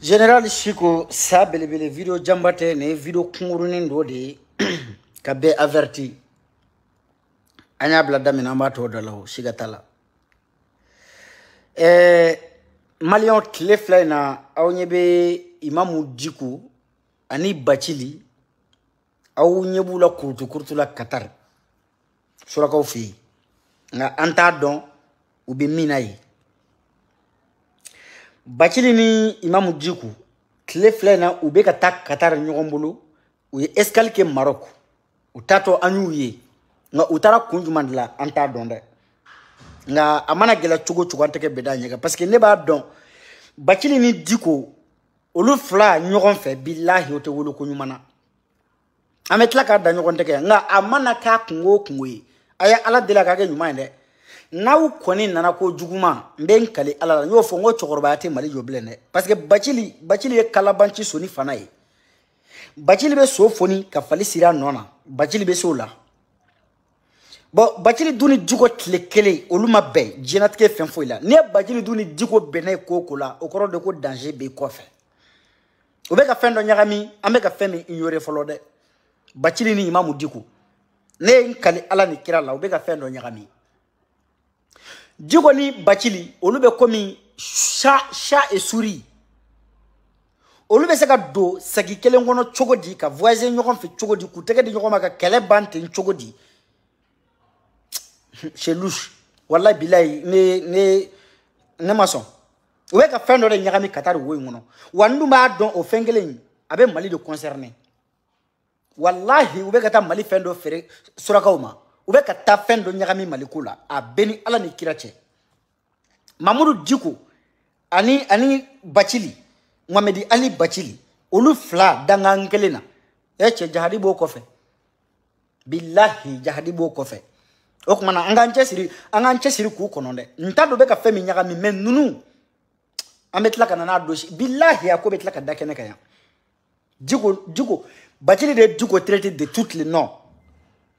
general shiko sa belebele video jamba tɛ nin ye video kungurunin dɔ de ye ka bɛɛ averti an y'a bila daminɛ an b'a tɔ da la o siga t'a la ɛɛ eh, maliyɛnw tile fila in na aw ɲɛ bɛ imamu diko ani bacili aw ɲɛ b'u la kurutu kurutu la katari surakaw fɛ yen nka an t'a dɔn u bɛ min na yen bacili ni imamu jiku tile fila in na u bɛ ka taa katari ɲɔgɔn bolo u ye escale kɛ marɔku u taatɔ an y'u ye nka u taara kun jumɛn de la an t'a dɔn dɛ nka a mana gɛlɛya cogo o cogo an tɛgɛ bɛ da ɲɛgɛn parce que ne b'a dɔn bacili ni diko olu fila ɲɔgɔn fɛ bilahi o tɛ wolo ko ɲuman na an bɛ tila k'a da ɲɔgɔn tɛgɛ nka a mana k'a kungo o kungo ye a ye ala deli a k'a kɛ ɲuman ye dɛ n'aw kɔni nana ko juguma n bɛ n kali ala la n y'o fɔ n ko cɛkɔrɔbaya tɛ mali jɔ bilen dɛ parce que bacili bacili ye kalabanci soni fana ye bacili bɛ so foni ka fali siri a nɔ na bacili bɛ se o la bɔn bacili dun ni jiko tile kelen olu ma bɛn diɲɛnatigɛ fɛn foyi la n'i ye bacili dun ni jiko bɛnna ye ko o ko la o kɔrɔ de ko danger b'i kɔfɛ u bɛ ka fɛn dɔ ɲagami an bɛ ka fɛn min ignore fɔlɔ dɛ bacili ni imamu diko ne ye n kali ala ni kira la u bɛ ka fɛn dɔ ɲagami Djigo ni Bacili olu bɛ komi sa sa et souris olu bɛ se ka don sagi kelen kɔnɔ cogo di ka voyager ɲɔgɔn fɛ cogo di k'u tɛgɛ di ɲɔgɔn ma ka kɛlɛ ban ten cogo di chelouche walayi bilayi ne ne ne ma sɔn u bɛ ka fɛn dɔ de ɲagami ka taa don wo in kɔnɔ wa n dun b'a dɔn o fɛn kelen in a bɛ mali de concerner walahi u bɛ ka taa mali fɛn dɔ feere surakaw ma u bɛ ka taa fɛn dɔ ɲagami maliko la a bɛɛ ni ala ni kira cɛ mamudu diko ani ani bacili mamɛdi ali bacili olu fila dangan kelen na ɛ cɛ jahadi b'o kɔfɛ bilahi jahadi b'o kɔfɛ o tuma na an k'an cɛsiri an k'an cɛsiri k'u kɔnɔ dɛ n t'a dɔn bɛ ka fɛn min ɲagami mɛ ninnu an bɛ tila ka na n'a dosi bilahi a ko bɛ tila ka da kɛnɛ kan yan diko diko bacili de ye diko traité de tout le nord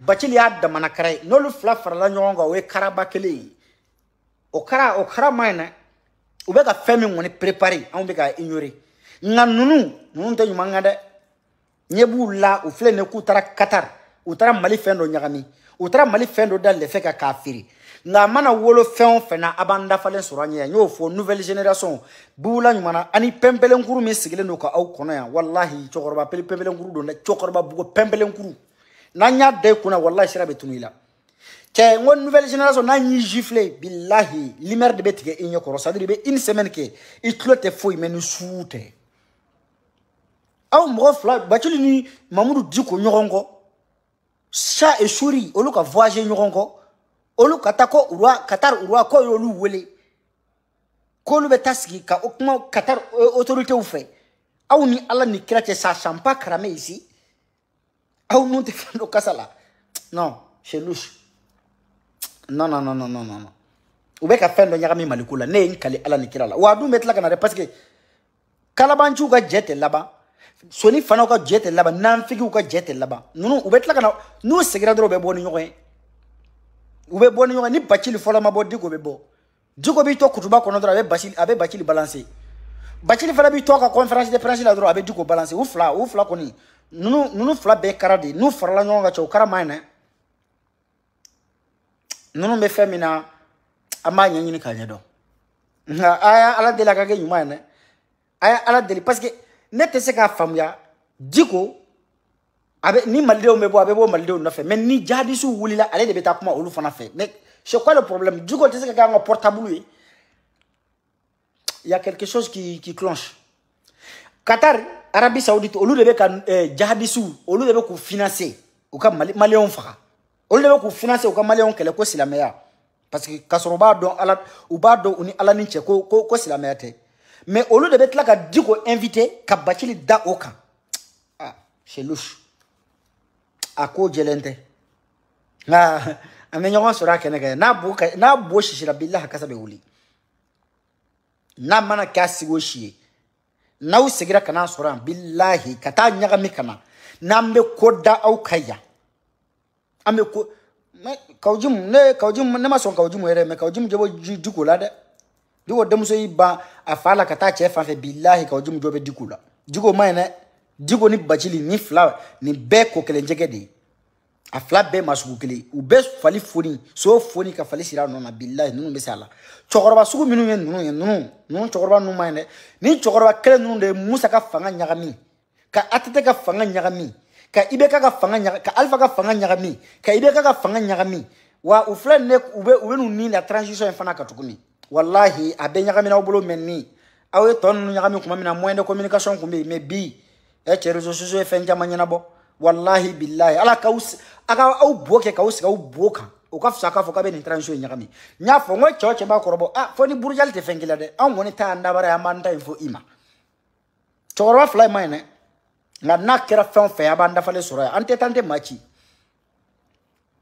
bacili y'a damana kara ye n'olu fila farala ɲɔgɔn kan o ye karaba kelen ye o kara o kara ma ɲi dɛ u bɛ ka fɛn min kɔni perepare anw bɛ ka ignore nka ninnu ninnu tɛ ɲuman kan dɛ ɲɛ b'u la u filɛ nin k'u taara katari u taara mali fɛn dɔ ɲagami u taara mali fɛn dɔ da lɛfɛ kan k'a feere nka a mana wolo fɛn o fɛn na a b'an dafalen sɔrɔ an ɲɛ yan n y'o fɔ nouvelle génération buwula ɲuman na ani pɛnpɛlɛnkuru min sigilen don ka aw kɔnɔ yan walahi cɛkɔrɔba pɛnpɛlɛnkuru don dɛ cɛkɔrɔba bugɔ pɛnpɛlɛnkuru n'an y'a da i kunna walahi sira bɛ tunu i la cɛ n ko nouvelle génération n'a y'i gifle bilahi lumière de bɛ tigɛ i ɲɛ kɔrɔ c'est à dire i bɛ une semaine kɛ i tulo tɛ foyi mɛ ni su tɛ aw mɔgɔ fila bacili ni mamudu diko ɲɔgɔn kɔ sa et suri olu ka voyager ɲɔgɔn kɔ olu ka taa ko urwa katar urwa ko y'olu wele k'olu bɛ taa sigi ka kuma katar autorité fɛ aw ni ala ni kira cɛ ça chante pas cramé ici aw nun tɛ fɛn dɔ kasa la non chez louche non non non non non non u bɛ ka fɛn dɔ ɲagami maliko la ne ye n kali ala ni kira la wa a dun bɛ tila ka na dɛ parce que kalabanciw ka jɛ tɛ laban soni fanaw ka jɛ tɛ laban nanfigiw ka jɛ tɛ laban ninnu u bɛ tila ka na n'u seginna dɔrɔn u bɛ bɔ ni ɲɔgɔn ye u bɛ bɔ ni ɲɔgɔn ye ni bacili fɔlɔ ma bɔ diko bɛ bɔ diko b'i to kutuba kɔnɔ dɔrɔn a bɛ bacili a bɛ bacili balanse bacili fana b'i to a ka conférence de presse la dɔrɔn a bɛ diko balanse u fila u fila kɔni ninnu ninnu fila bɛɛ kara de ye n'u farala ɲɔgɔn kan cɛ o kara man ɲi dɛ ninnu bɛ fɛn min na an b'a ɲɛɲini k'a ɲɛdɔn nka a y'a ala deli a ka kɛ ɲuman ye dɛ a y'a ala deli parce que ne tɛ se k'a faamuya jiko a bɛ ni malidenw bɛ bɔ a bɛ bɔ malidenw nɔfɛ mɛ ni jadisiw wulila ale de bɛ taa kuma olu fana fɛ mais c'est quoi le problème jiko tɛ se ka kɛ an ka portable ye il y a quelque chose qui qui clenche Qatar arabi saoudite olu de bɛ ka jahadisiw olu de bɛ k'u financer u ka maliyɛnw faga olu de bɛ k'u financer u ka maliyɛnw kɛlɛ ko silamɛya parce que k'a sɔrɔ u b'a dɔn ala u b'a dɔn u ni ala ni cɛ ko ko ko silamɛya tɛ mais olu de bɛ tila ka diko invité ka bacili da o kan ah chelouche a ko jɛlen tɛ nka an bɛ ɲɔgɔn sɔrɔ a kɛnɛ kan n'a bo n'a bo sisira bilahi kasa bɛ wuli n'a mana kɛ a sigi o si ye n'aw segira ka n'a sɔrɔ yan bilahi ka taa ɲagami ka na n'an bɛ ko da aw kan yan an bɛ ko kawujimu ne kawujimu ne ma sɔn kawujimu yɛrɛ mɛ kawujimu jɔ bɛ diko la dɛ diko denmuso y'i ban a fa la ka taa cɛ fan fɛ bilahi kawujimu jɔ bɛ la ɲi dɛ ni bacili ni fila nin bɛɛ ko kelen jɛgɛ de ye a fila bɛɛ ma sugu kelen u bɛɛ fali foni so foni ka fali sira nɔ na bilayi ninnu bɛ se a la cɛkɔrɔba sugu minnu ye ninnu ye ninnu ninnu cɛkɔrɔba ninnu man ɲi dɛ ni cɛkɔrɔba kelen ninnu de ye musa ka fanga ɲagami ka atete ka fanga ɲagami ka ibeka ka fanga ɲagami ka alifa ka fanga ɲagami ka ibeka ka fanga ɲagami wa u filɛ nin ye u bɛ u bɛ n'u ni la transition in fana kan tuguni walahi a bɛɛ ɲagamina aw bolo mɛ ni aw ye tɔ ninnu ɲagami tuma min na moyen de communication tun bɛ yen mɛ bi ɛ cɛ réseaux sociaux ye fɛn caman ɲɛnabɔ. wallahi billahi ala ka aw bo kɛ k'aw sigi aw bo kan o ka fisa k'a fɔ k'a bɛ nin transition in ɲagami n y'a fɔ n ko cɛ o cɛ b'a kɔrɔbɔ a fo ni burujali tɛ fɛn k'i la dɛ anw kɔni ta y'an dabara ye an b'an ta in fɔ i ma cɛkɔrɔba fila in ma ɲi dɛ nka n'a kɛra fɛn o fɛn ye a b'an dafalen sɔrɔ yan an tɛ taa an tɛ maa ci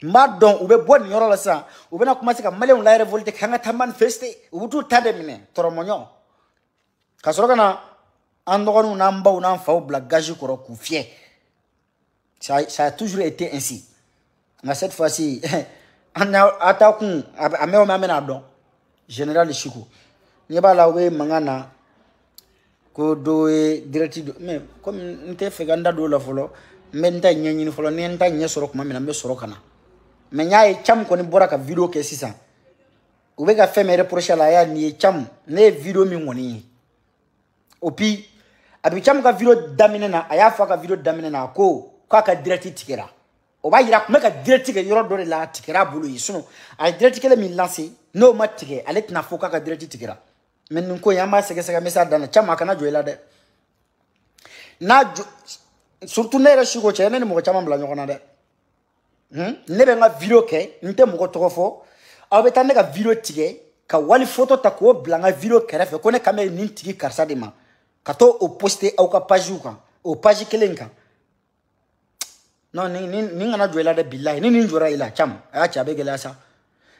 n b'a dɔn u bɛ bɔ nin yɔrɔ la sisan u bɛna kuma se ka maliyɛnw la révolter k'an ka taa manifester u bɛ t'u ta de minɛ tɔrɔmɔɲɔ ka sɔrɔ ka na an dɔgɔninw n'an baw n'an faw bila gazi kɔrɔ k'u fiyɛ Ça, ça a toujours été ainsi. Mais cette fois-ci, en attaquant, à me remettre à don, général Chico. Il y a là où mangana, ko do ye direct do mais comme n tɛ fɛ ka n da don o la fɔlɔ n bɛ n ta ɲɛɲini fɔlɔ ni n ta ɲɛ sɔrɔ tuma min na n bɛ sɔrɔ ka na mɛ n y'a ye cam kɔni bɔra ka video kɛ sisan u bɛ ka fɛn min reproche a la a y'a nin ye cam ne ye video min kɔni ye o puis a bɛ cam ka video daminɛ na a y'a fɔ a ka video daminɛ na a ko k'a ka dirɛti tigɛra o b'a yira a tun bɛ ka dirɛti kɛ yɔrɔ dɔ de la a tigɛra a bolo ye sinɔn a ye dirɛti kelen min lase n'o ma tigɛ ale tɛna fɔ k'a ka dirɛti tigɛra mɛ nin ko in an b'a sɛgɛsɛgɛ n bɛ se a dan na caman a kana jɔ i la dɛ n'a jɔ surtout ne yɛrɛ si ko cɛ ne ni mɔgɔ caman bila ɲɔgɔn na dɛ hmm? ne bɛ n ka video kɛ n tɛ mɔgɔ tɔgɔ fɔ aw bɛ taa ne ka video tigɛ ka wali foto ta k'o bila n ka video kɛrɛfɛ ko ne kan bɛ nin tigi karisa de ma ka t'o poste aw ka pagew kan o page kelen kan non nin kana jɔ i la dɛ bilayi ni nin jɔra i la cam a y'a cɛ a bɛ gɛlɛya sa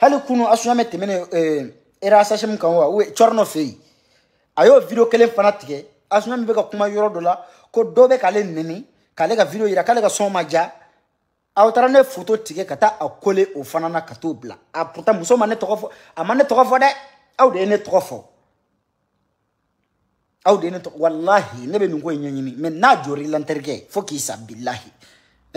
hali kunu asuyamɛ tɛmɛnen eh, era sasɛmu kan wa cɔrinɔ fɛ yen a y'o video kelen fana tigɛ asuyamɛ bɛ ka kuma yɔrɔ dɔ la ko dɔ bɛ k'ale nɛni k'ale ka video yira k'ale ka sɔn ma ja aw taara ne foto tigɛ ka taa a kole o fana na ka t'o bila a pourtant muso ma ne tɔgɔ fɔ a ma ne tɔgɔ fɔ dɛ aw de ye ne tɔgɔ fɔ aw de ye ne tɔgɔ walahi ne bɛ nin ko in ɲɛɲini mɛ n'a jɔr'i la n terikɛ fo k'i sa bilahi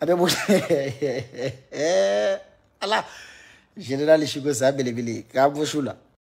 abin bude ala é, é, é, general shigo sabe, ele, ele. ka bo